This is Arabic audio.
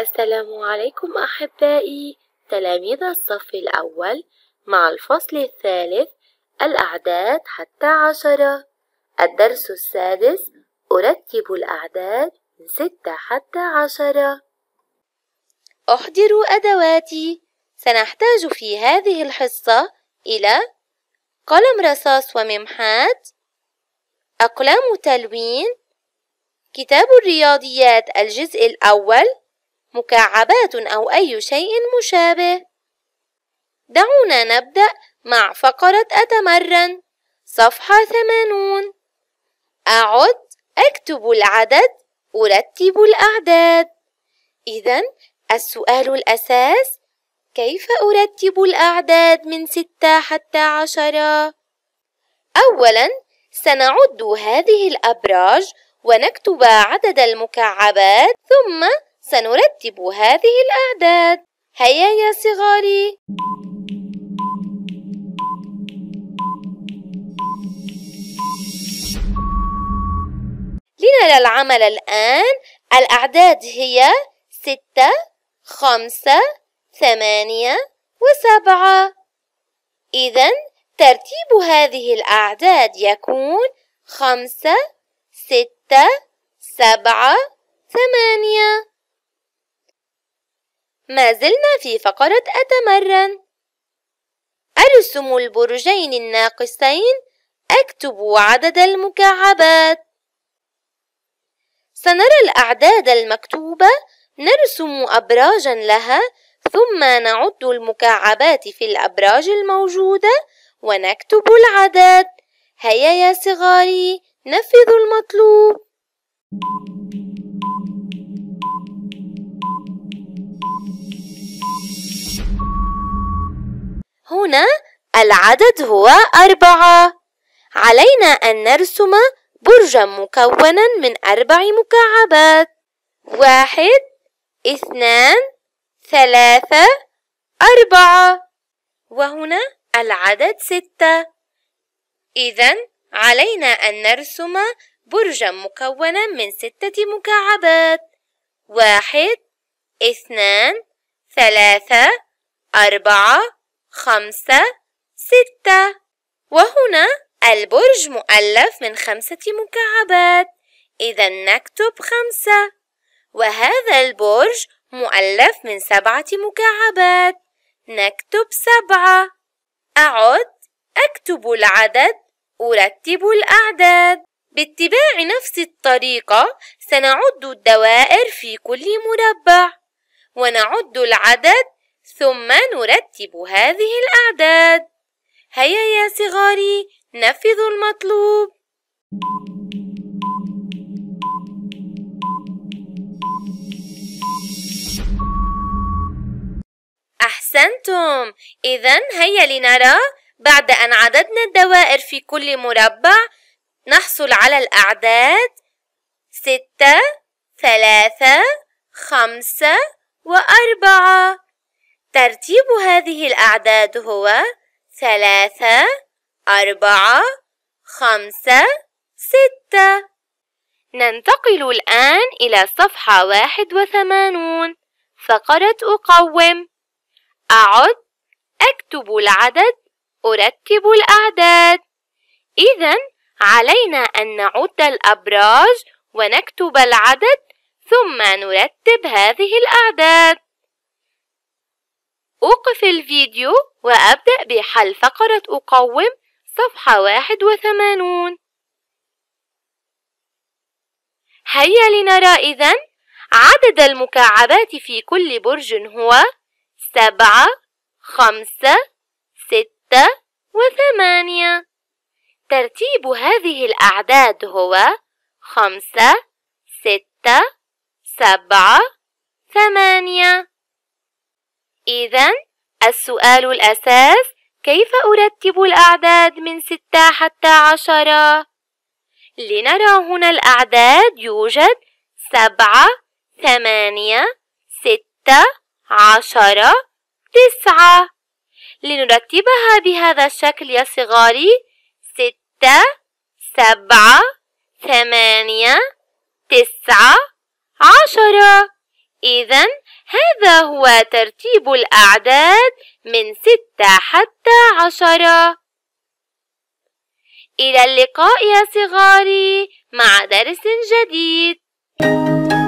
السلام عليكم أحبائي تلاميذ الصف الأول مع الفصل الثالث الأعداد حتى عشرة الدرس السادس أرتب الأعداد من ستة حتى عشرة أحضروا أدواتي سنحتاج في هذه الحصة إلى قلم رصاص وممحات أقلام تلوين كتاب الرياضيات الجزء الأول مكعبات أو أي شيء مشابه دعونا نبدأ مع فقرة أتمرن صفحة 80 أعد أكتب العدد أرتب الأعداد إذا السؤال الأساس كيف أرتب الأعداد من ستة حتى عشرة؟ أولا سنعد هذه الأبراج ونكتب عدد المكعبات ثم سنرتب هذه الأعداد هيا يا صغاري لنرى العمل الآن الأعداد هي ستة خمسة ثمانية وسبعة إذا ترتيب هذه الأعداد يكون خمسة ستة سبعة ثمانية ما زلنا في فقرة أتمرن أرسم البرجين الناقصين أكتب عدد المكعبات سنرى الأعداد المكتوبة نرسم أبراجا لها ثم نعد المكعبات في الأبراج الموجودة ونكتب العدد هيا يا صغاري نفذوا المطلوب هنا العدد هو أربعة علينا أن نرسم برجا مكونا من أربع مكعبات واحد اثنان ثلاثة أربعة وهنا العدد ستة إذا علينا أن نرسم برجا مكونا من ستة مكعبات واحد اثنان ثلاثة أربعة خمسة ستة وهنا البرج مؤلف من خمسة مكعبات إذا نكتب خمسة وهذا البرج مؤلف من سبعة مكعبات نكتب سبعة أعد أكتب العدد أرتب الأعداد باتباع نفس الطريقة سنعد الدوائر في كل مربع ونعد العدد ثم نرتب هذه الأعداد هيا يا صغاري نفذوا المطلوب أحسنتم إذا هيا لنرى بعد أن عددنا الدوائر في كل مربع نحصل على الأعداد ستة ثلاثة خمسة وأربعة ترتيب هذه الأعداد هو ثلاثة أربعة خمسة ستة ننتقل الآن إلى صفحة واحد وثمانون فقرة أقوم أعد أكتب العدد أرتب الأعداد إذا علينا أن نعد الأبراج ونكتب العدد ثم نرتب هذه الأعداد أوقف الفيديو وأبدأ بحل فقرة أقوم صفحة 81 هيا لنرى إذا عدد المكعبات في كل برج هو سبعة خمسة ستة وثمانية ترتيب هذه الأعداد هو خمسة ستة سبعة ثمانية إذا السؤال الأساس كيف أرتب الأعداد من ستة حتى عشرة؟ لنرى هنا الأعداد يوجد سبعة ثمانية ستة عشرة تسعة لنرتبها بهذا الشكل يا صغاري ستة سبعة ثمانية تسعة عشرة إذن هذا هو ترتيب الأعداد من ستة حتى عشرة إلى اللقاء يا صغاري مع درس جديد